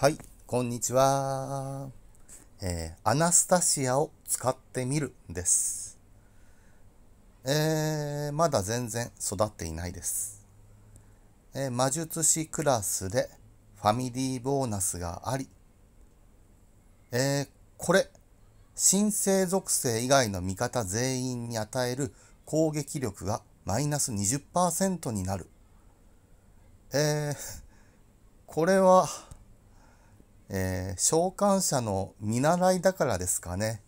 はい、こんにちは。えー、アナスタシアを使ってみるです。えー、まだ全然育っていないです。えー、魔術師クラスでファミリーボーナスがあり、えー、これ、新生属性以外の味方全員に与える攻撃力がマイナス20%になる。えー、これは、えー、召喚者の見習いだからですかね。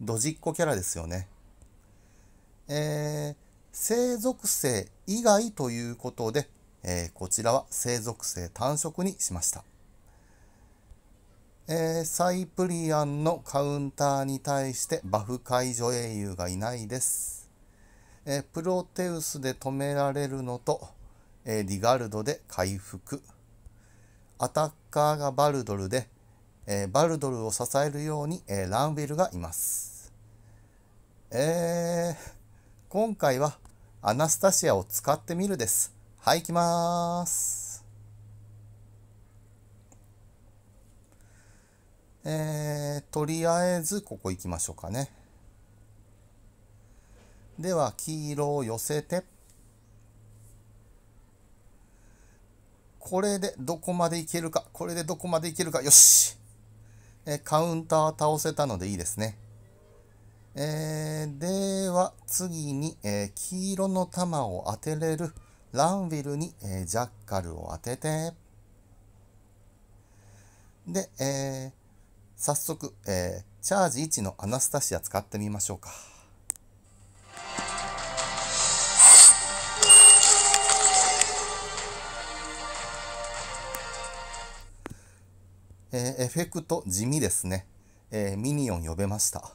ドジっ子キャラですよね。えー、生属性以外ということで、えー、こちらは生属性単色にしました。えー、サイプリアンのカウンターに対してバフ解除英雄がいないです。えー、プロテウスで止められるのと、えー、リガルドで回復。アタッカーがバルドルで、えー、バルドルを支えるように、えー、ランウィルがいます。えー、今回はアナスタシアを使ってみるです。はい、行きまーす。えー、とりあえずここ行きましょうかね。では、黄色を寄せて、これでどこまでいけるか。これでどこまでいけるか。よし。えカウンター倒せたのでいいですね。えー、では、次に、えー、黄色の玉を当てれるランウィルに、えー、ジャッカルを当てて。で、え早速、えチャージ1のアナスタシア使ってみましょうか。えー、エフェクト地味ですね。えー、ミニオン呼べました。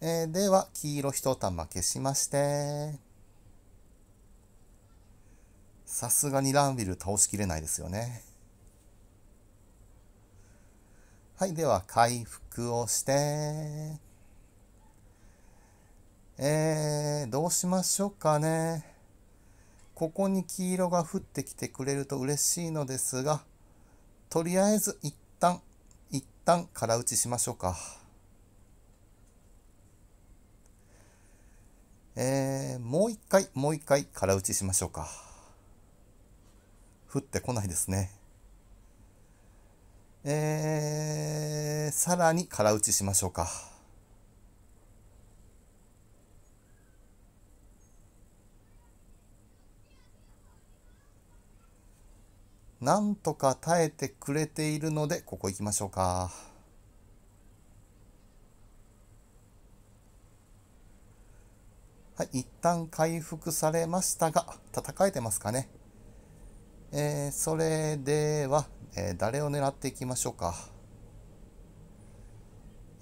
えー、では、黄色一玉消しまして。さすがにランビル倒しきれないですよね。はい、では回復をして。えー、どうしましょうかね。ここに黄色が降ってきてくれると嬉しいのですが、とりあえず一旦、一旦空打ちしましょうか。えー、もう一回、もう一回空打ちしましょうか。降ってこないですね。えー、さらに空打ちしましょうか。なんとか耐えてくれているので、ここ行きましょうか。はい、一旦回復されましたが、戦えてますかね。えー、それでは、えー、誰を狙っていきましょうか。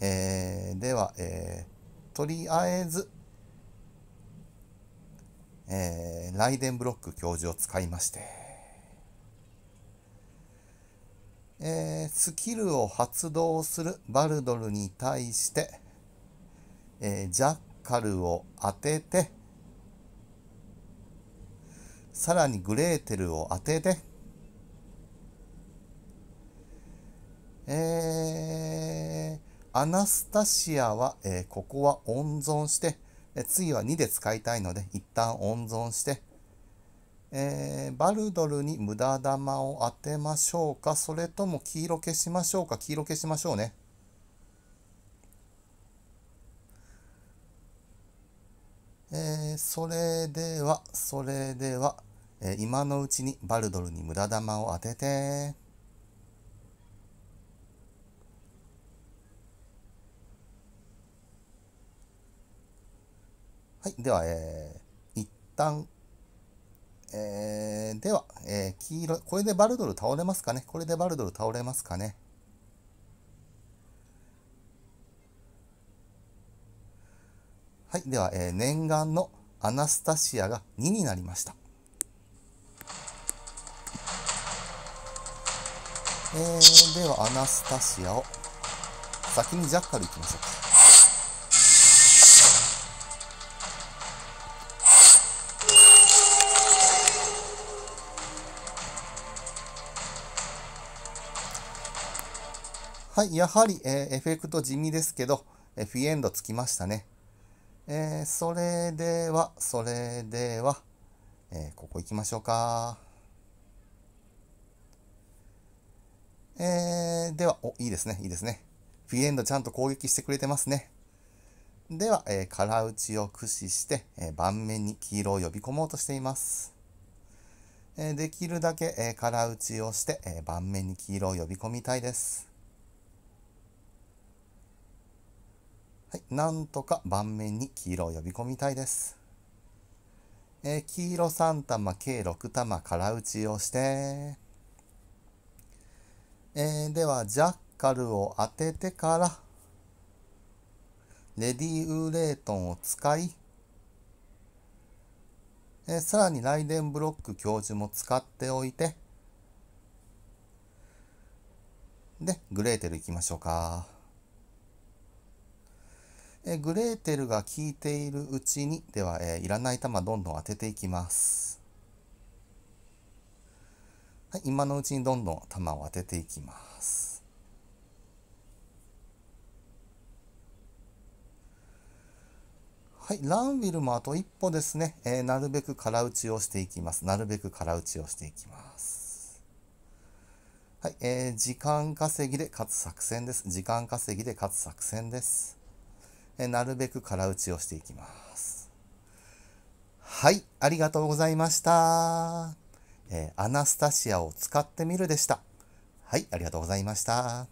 えー、では、えー、とりあえず、えー、ライデンブロック教授を使いまして。えー、スキルを発動するバルドルに対して、えー、ジャッカルを当てて、さらにグレーテルを当てて、えー、アナスタシアは、えー、ここは温存して、次は2で使いたいので、一旦温存して、えー、バルドルに無駄玉を当てましょうかそれとも黄色消しましょうか黄色消しましょうねえー、それではそれでは、えー、今のうちにバルドルに無駄玉を当ててはいではえー、一旦えー、では、えー、黄色、これでバルドル倒れますかねこれでバルドル倒れますかねはい、では、えー、念願のアナスタシアが2になりました。えー、では、アナスタシアを先にジャッカルいきましょうか。はい、やはり、えー、エフェクト地味ですけど、えフィエンドつきましたね。えー、それでは、それでは、えー、ここ行きましょうか。えー、では、お、いいですね、いいですね。フィエンドちゃんと攻撃してくれてますね。では、えー、空打ちを駆使して、えー、盤面に黄色を呼び込もうとしています。えー、できるだけ、えー、空打ちをして、えー、盤面に黄色を呼び込みたいです。はい、なんとか盤面に黄色を呼び込みたいです。えー、黄色3玉、計6玉、空打ちをして、えー、では、ジャッカルを当ててから、レディーウーレートンを使い、えー、さらにライデンブロック教授も使っておいて、で、グレーテル行きましょうか。えグレーテルが効いているうちにでは、えいらない玉どんどん当てていきます。はい、今のうちにどんどん玉を当てていきます。はい、ランウィルもあと一歩ですね、えー、なるべく空打ちをしていきます。なるべく空打ちをしていきます。はい、えー、時間稼ぎで勝つ作戦です。時間稼ぎで勝つ作戦です。えなるべく空打ちをしていきます。はい、ありがとうございました。えー、アナスタシアを使ってみるでした。はい、ありがとうございました。